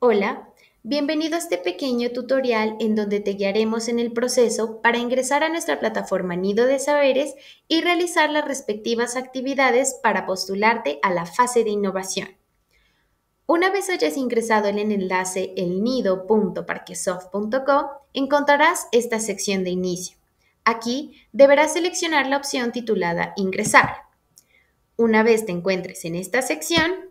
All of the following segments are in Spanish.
Hola, bienvenido a este pequeño tutorial en donde te guiaremos en el proceso para ingresar a nuestra plataforma Nido de Saberes y realizar las respectivas actividades para postularte a la fase de innovación. Una vez hayas ingresado en el enlace elnido.parquesoft.co, encontrarás esta sección de inicio. Aquí deberás seleccionar la opción titulada Ingresar. Una vez te encuentres en esta sección,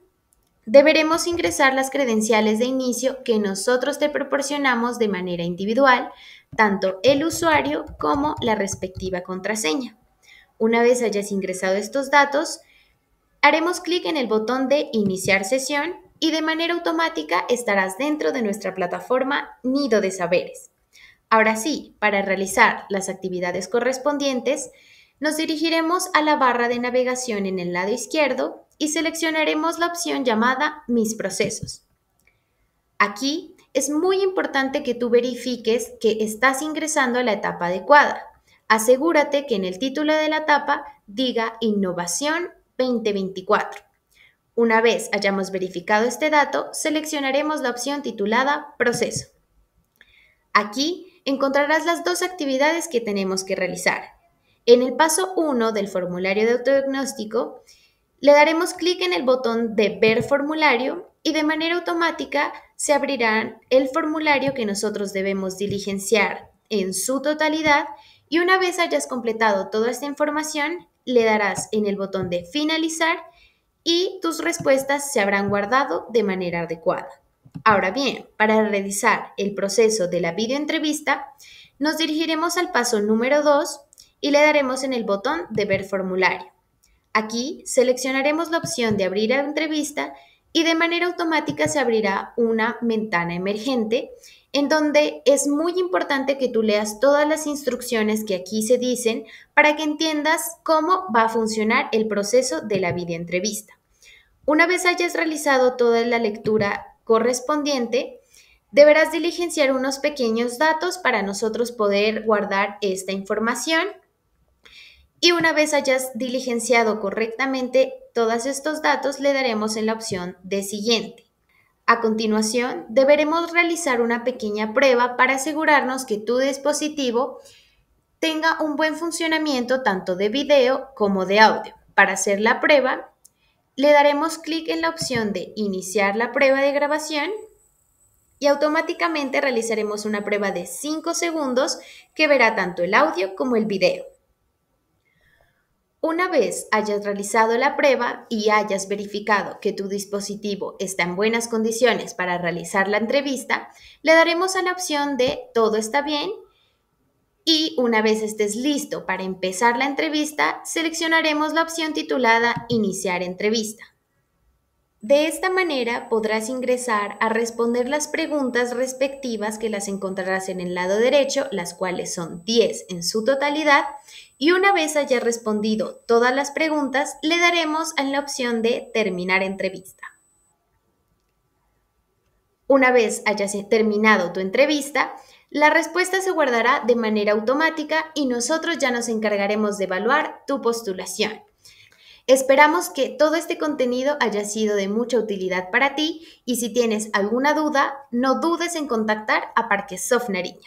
deberemos ingresar las credenciales de inicio que nosotros te proporcionamos de manera individual, tanto el usuario como la respectiva contraseña. Una vez hayas ingresado estos datos, haremos clic en el botón de Iniciar sesión y de manera automática estarás dentro de nuestra plataforma Nido de Saberes. Ahora sí, para realizar las actividades correspondientes, nos dirigiremos a la barra de navegación en el lado izquierdo y seleccionaremos la opción llamada Mis procesos. Aquí es muy importante que tú verifiques que estás ingresando a la etapa adecuada. Asegúrate que en el título de la etapa diga Innovación 2024. Una vez hayamos verificado este dato, seleccionaremos la opción titulada Proceso. Aquí encontrarás las dos actividades que tenemos que realizar. En el paso 1 del formulario de autodiagnóstico, le daremos clic en el botón de Ver formulario y de manera automática se abrirá el formulario que nosotros debemos diligenciar en su totalidad y una vez hayas completado toda esta información, le darás en el botón de Finalizar y tus respuestas se habrán guardado de manera adecuada. Ahora bien, para realizar el proceso de la videoentrevista, nos dirigiremos al paso número 2 y le daremos en el botón de Ver formulario. Aquí seleccionaremos la opción de abrir a entrevista y de manera automática se abrirá una ventana emergente en donde es muy importante que tú leas todas las instrucciones que aquí se dicen para que entiendas cómo va a funcionar el proceso de la videoentrevista. Una vez hayas realizado toda la lectura correspondiente, deberás diligenciar unos pequeños datos para nosotros poder guardar esta información y una vez hayas diligenciado correctamente todos estos datos, le daremos en la opción de siguiente. A continuación, deberemos realizar una pequeña prueba para asegurarnos que tu dispositivo tenga un buen funcionamiento tanto de video como de audio. Para hacer la prueba, le daremos clic en la opción de iniciar la prueba de grabación y automáticamente realizaremos una prueba de 5 segundos que verá tanto el audio como el video. Una vez hayas realizado la prueba y hayas verificado que tu dispositivo está en buenas condiciones para realizar la entrevista, le daremos a la opción de todo está bien y una vez estés listo para empezar la entrevista, seleccionaremos la opción titulada Iniciar entrevista. De esta manera podrás ingresar a responder las preguntas respectivas que las encontrarás en el lado derecho, las cuales son 10 en su totalidad, y una vez haya respondido todas las preguntas, le daremos en la opción de terminar entrevista. Una vez hayas terminado tu entrevista, la respuesta se guardará de manera automática y nosotros ya nos encargaremos de evaluar tu postulación. Esperamos que todo este contenido haya sido de mucha utilidad para ti y si tienes alguna duda, no dudes en contactar a Parque Soft Nariño.